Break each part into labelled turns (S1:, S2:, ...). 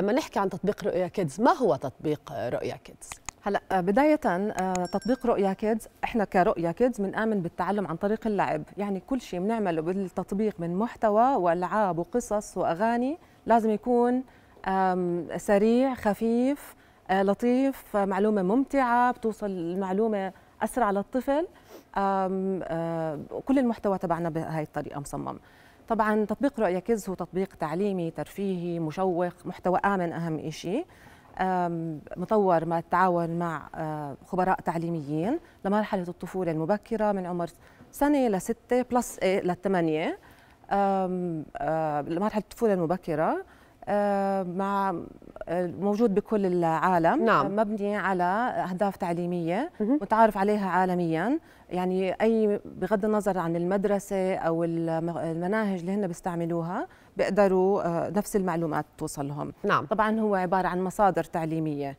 S1: لما نحكي عن تطبيق رؤيا كيدز ما هو تطبيق رؤيا كيدز
S2: هلا آه، بداية آه، تطبيق رؤيا كيدز احنا كرؤيا كيدز بنآمن بالتعلم عن طريق اللعب، يعني كل شيء بنعمله بالتطبيق من محتوى والعاب وقصص واغاني لازم يكون سريع، خفيف، آه، لطيف، معلومة ممتعة، بتوصل المعلومة اسرع للطفل، كل المحتوى تبعنا بهاي الطريقة مصمم. طبعا تطبيق رؤية كيدز هو تطبيق تعليمي ترفيهي مشوق محتوى آمن أهم شيء مطور ما التعاون مع آه، خبراء تعليميين لمرحلة الطفولة المبكرة من عمر سنة لستة بلس إيه لثمانية آه، لمرحلة الطفولة المبكرة آه، مع آه، موجود بكل العالم نعم. آه، مبني على اهداف تعليميه متعارف عليها عالميا يعني اي بغض النظر عن المدرسه او المناهج اللي هن بيستعملوها بيقدروا نفس المعلومات توصلهم نعم. طبعا هو عباره عن مصادر تعليميه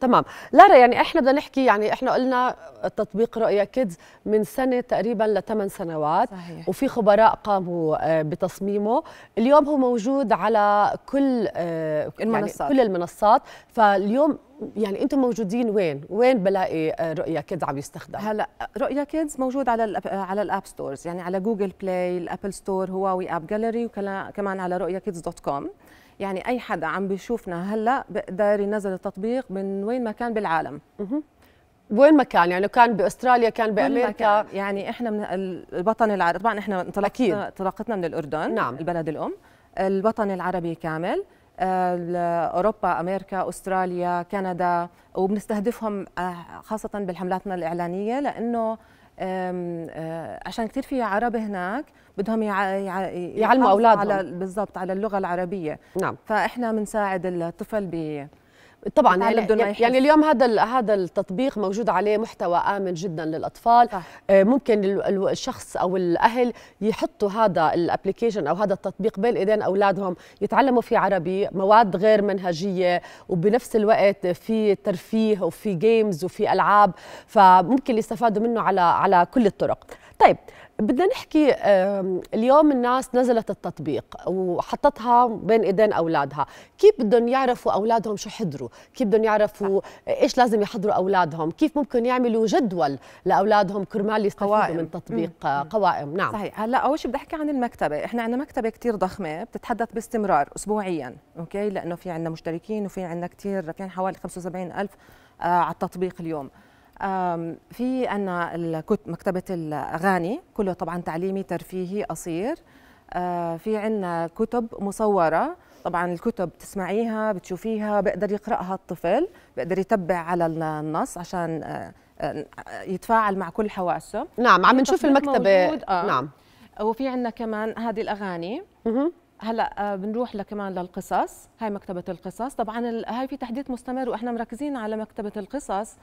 S2: تمام لارا يعني احنا بدنا نحكي يعني احنا
S1: قلنا تطبيق رؤيا كيدز من سنه تقريبا لثمان سنوات صحيح. وفي خبراء قاموا آه، بتصميمه اليوم هو موجود على كل آه، يعني المنصات يعني كل المنصات فاليوم يعني انتم موجودين وين وين بلاقي آه،
S2: رؤيا كيدز عم يستخدم هلا رؤيا كيدز موجود على على الاب ستورز يعني على جوجل بلاي الابل ستور هواوي اب جاليري وكمان على رؤيا كيدز دوت كوم يعني اي حدا عم بيشوفنا هلا بيقدر ينزل التطبيق من وين ما كان بالعالم وين ما كان يعني كان باستراليا كان بامريكا يعني احنا من الوطن العربي طبعا احنا انطلقتنا انطلاقتنا من الاردن نعم. البلد الام الوطن العربي كامل اوروبا امريكا استراليا كندا وبنستهدفهم آه، خاصه بحملاتنا الاعلانيه لانه آه، عشان كثير في عرب هناك بدهم يع... يع... يعلموا اولادهم على بالضبط على اللغه العربيه نعم فاحنا بنساعد الطفل ب طبعا يعني, بدون يعني اليوم هذا هذا التطبيق موجود عليه
S1: محتوى امن جدا للاطفال صح. آه، ممكن الشخص او الاهل يحطوا هذا الابلكيشن او هذا التطبيق بين ايدين اولادهم يتعلموا فيه عربي مواد غير منهجيه وبنفس الوقت في ترفيه وفي جيمز وفي العاب فممكن يستفادوا منه على على كل الطرق طيب بدنا نحكي اليوم الناس نزلت التطبيق وحطتها بين ايدين اولادها كيف بدهم يعرفوا اولادهم شو حضروا كيف بدهم يعرفوا ايش لازم يحضروا اولادهم كيف ممكن
S2: يعملوا جدول لاولادهم كرمال يستفيدوا من تطبيق مم. قوائم نعم صحيح هلا اول شيء بدي احكي عن المكتبه احنا عندنا مكتبه كثير ضخمه بتتحدث باستمرار اسبوعيا اوكي لانه في عندنا مشتركين وفي عندنا كثير في حوالي 75000 آه، على التطبيق اليوم في أن مكتبة الأغاني كله طبعا تعليمي ترفيهي قصير آه، في عنا كتب مصورة طبعا الكتب تسمعيها بتشوفيها بيقدر يقرأها الطفل بيقدر يتبع على النص عشان آه، آه، يتفاعل مع كل حواسه نعم عم نشوف المكتبة موجود. آه. نعم وفي عندنا كمان هذه الأغاني مه. هلا بنروح لكمان للقصص هاي مكتبة القصص طبعا هاي في تحديث مستمر وإحنا مركزين على مكتبة القصص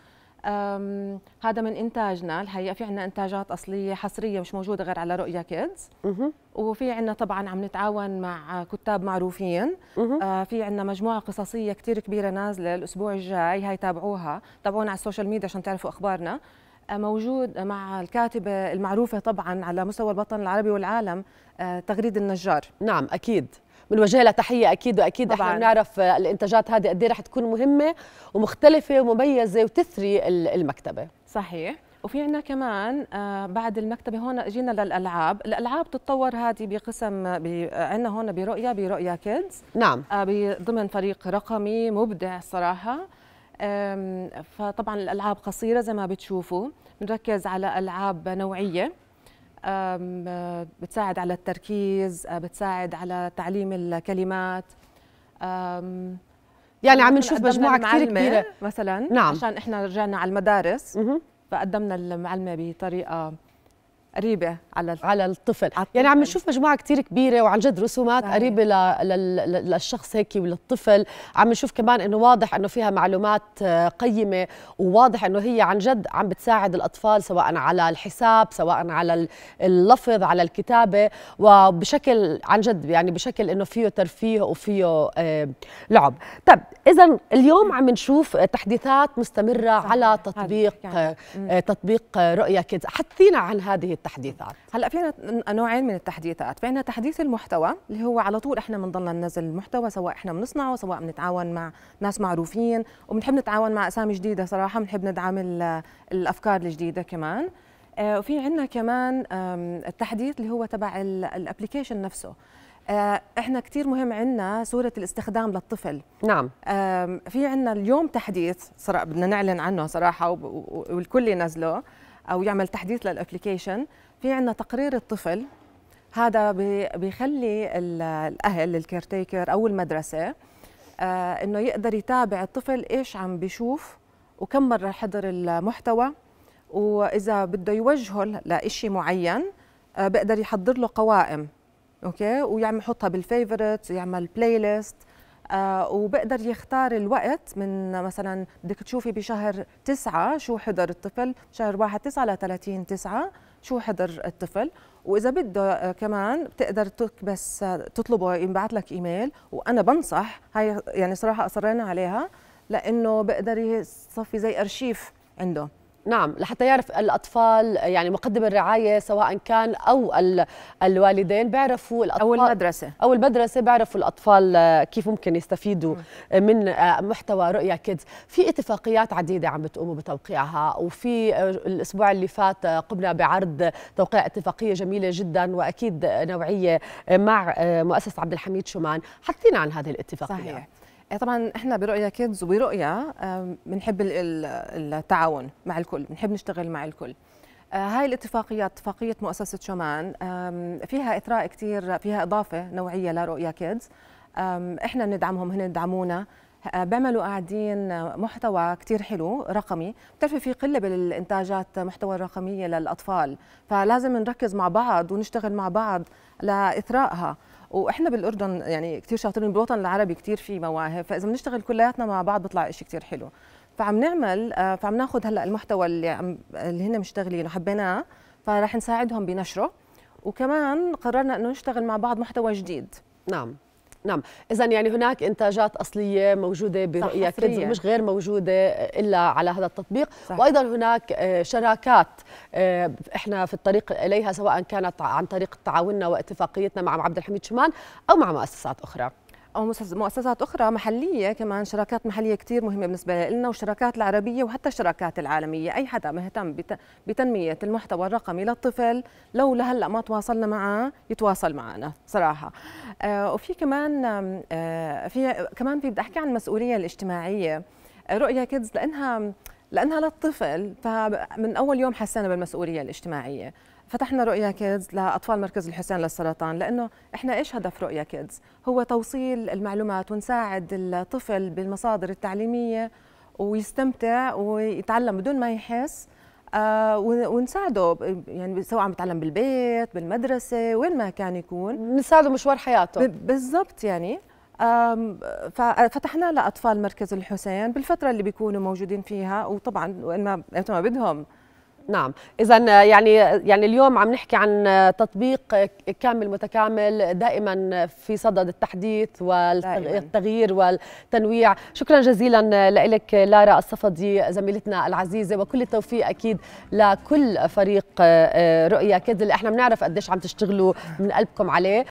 S2: هذا من انتاجنا الحقيقه في عندنا انتاجات اصليه حصريه مش موجوده غير على رؤيا كيدز وفي عندنا طبعا عم نتعاون مع كتاب معروفين آه في عندنا مجموعه قصصيه كثير كبيره نازله الاسبوع الجاي هاي تابعوها تابعونا على السوشيال ميديا عشان تعرفوا اخبارنا آه، موجود مع الكاتبة المعروفة طبعا على مستوى الوطن العربي والعالم آه، تغريد النجار نعم أكيد بنوجه لها تحيه اكيد واكيد طبعاً. احنا بنعرف
S1: آه، الانتاجات هذه قد إيه رح تكون مهمه ومختلفه ومميزه وتثري المكتبه
S2: صحيح وفي عنا كمان آه، بعد المكتبة هون اجينا للألعاب الألعاب تتطور هذه بقسم عنا هون برؤيا برؤيا كيدز نعم آه، ضمن فريق رقمي مبدع صراحة فطبعا الألعاب قصيرة زي ما بتشوفوا بنركز على ألعاب نوعية آه، بتساعد على التركيز آه، بتساعد على تعليم الكلمات يعني عم نشوف مجموعه كثير كبيره مثلا نعم. عشان احنا رجعنا على المدارس فقدمنا المعلمه بطريقه قريبه على على الطفل على يعني عم نشوف
S1: مجموعه كثير كبيره وعن جد رسومات صحيح. قريبه ل... ل... للشخص هيك وللطفل عم نشوف كمان انه واضح انه فيها معلومات آه، قيمه وواضح انه هي عن جد عم بتساعد الاطفال سواء على الحساب سواء على اللفظ على الكتابه وبشكل عن جد يعني بشكل انه فيه ترفيه وفيه آه، لعب طب اذا اليوم عم نشوف تحديثات مستمره صحيح. على تطبيق يعني.
S2: آه، تطبيق رؤيا كيدز حدثينا عن هذه التحديثات هلا فينا نوعين من التحديثات فينا تحديث المحتوى اللي هو على طول احنا بنضلنا ننزل المحتوى سواء احنا بنصنعه سواء بنتعاون مع ناس معروفين وبنحب نتعاون مع اسامي جديده صراحه بنحب ندعم الافكار الجديده كمان آه، وفي عندنا كمان التحديث اللي هو تبع الابلكيشن نفسه آه، احنا كثير مهم عندنا صوره الاستخدام للطفل نعم في عندنا اليوم تحديث صراحه بدنا نعلن عنه صراحه والكل ينزله او يعمل تحديث للابلكيشن في عندنا تقرير الطفل هذا بيخلي الاهل الكيرتيكر او المدرسه آه، انه يقدر يتابع الطفل ايش عم بيشوف وكم مره حضر المحتوى واذا بده يوجهه لشيء معين آه، بقدر يحضر له قوائم اوكي ويعمل يحطها بالفيفورتس ويعمل بلاي ليست آه، وبقدر يختار الوقت من مثلا بدك تشوفي بشهر تسعة شو حضر الطفل شهر واحد تسعة ل 30 تسعة شو حضر الطفل واذا بده آه، كمان بتقدر بس آه، تطلبه ينبعث لك ايميل وانا بنصح هاي يعني صراحه اصرينا عليها لانه بقدر يصفي زي ارشيف عنده
S1: نعم لحتى يعرف الأطفال يعني مقدم الرعاية سواء كان أو الوالدين بيعرفوا الأطفال أو المدرسة أو المدرسة بيعرفوا الأطفال آه، كيف ممكن يستفيدوا من آه، محتوى رؤيا كيدز في اتفاقيات عديدة عم بتقوموا بتوقيعها وفي آه، الأسبوع اللي فات قمنا بعرض توقيع اتفاقية جميلة جدا وأكيد
S2: نوعية مع مؤسسة عبد الحميد شومان حطينا عن هذه الاتفاقيه صحيح. إيه، طبعا احنا برؤيا كيدز وبرؤيا بنحب التعاون مع الكل بنحب نشتغل مع الكل آه، هاي الاتفاقيات اتفاقية مؤسسة شومان فيها إثراء كتير فيها إضافة نوعية لرؤيا كيدز احنا ندعمهم هن يدعمونا آه، بيعملوا قاعدين آه، محتوى كتير حلو رقمي بتعرفي في قلة بالإنتاجات محتوى رقمية للأطفال فلازم نركز مع بعض ونشتغل مع بعض لإثرائها واحنا بالاردن يعني كثير شاطرين بالوطن العربي كثير في مواهب فاذا بنشتغل كلياتنا مع بعض بيطلع شيء كثير حلو فعم نعمل آه، فعم ناخذ هلا المحتوى اللي عم اللي هن مشتغلينه حبيناه فراح نساعدهم بنشره وكمان قررنا انه نشتغل مع بعض محتوى جديد نعم نعم اذا يعني هناك انتاجات
S1: اصليه موجوده برؤيا كنز مش غير موجوده الا على هذا التطبيق صح. وايضا هناك آه، شراكات آه، احنا في الطريق اليها سواء كانت عن طريق تعاوننا
S2: واتفاقيتنا مع عبد الحميد شمان او مع مؤسسات اخرى او مؤسسات اخرى محليه كمان شراكات محليه كثير مهمه بالنسبه لنا والشراكات العربيه وحتى الشراكات العالميه اي حدا مهتم بتنميه المحتوى الرقمي للطفل لو لهلا ما تواصلنا معه يتواصل معنا صراحه آه وفي كمان آه في كمان في بدي احكي عن المسؤوليه الاجتماعيه رؤيه كيدز لانها لانها للطفل فمن اول يوم حسينا بالمسؤوليه الاجتماعيه فتحنا رؤيا كيدز لاطفال مركز الحسين للسرطان لانه احنا ايش هدف رؤيا كيدز هو توصيل المعلومات ونساعد الطفل بالمصادر التعليميه ويستمتع ويتعلم بدون ما يحس آه ونساعده يعني سواء عم يتعلم بالبيت بالمدرسه وين ما كان يكون نساعده مشوار حياته بالضبط يعني ففتحنا لاطفال مركز الحسين بالفتره اللي بيكونوا موجودين فيها وطبعا وان ما ما بدهم نعم اذا آه، يعني آه، يعني اليوم عم نحكي عن آه، تطبيق
S1: كامل متكامل دائما في صدد التحديث والتغيير والتنويع شكرا جزيلا لك لارا الصفدي زميلتنا العزيزه وكل التوفيق اكيد لكل فريق رؤيا كد اللي احنا بنعرف قديش عم تشتغلوا من قلبكم عليه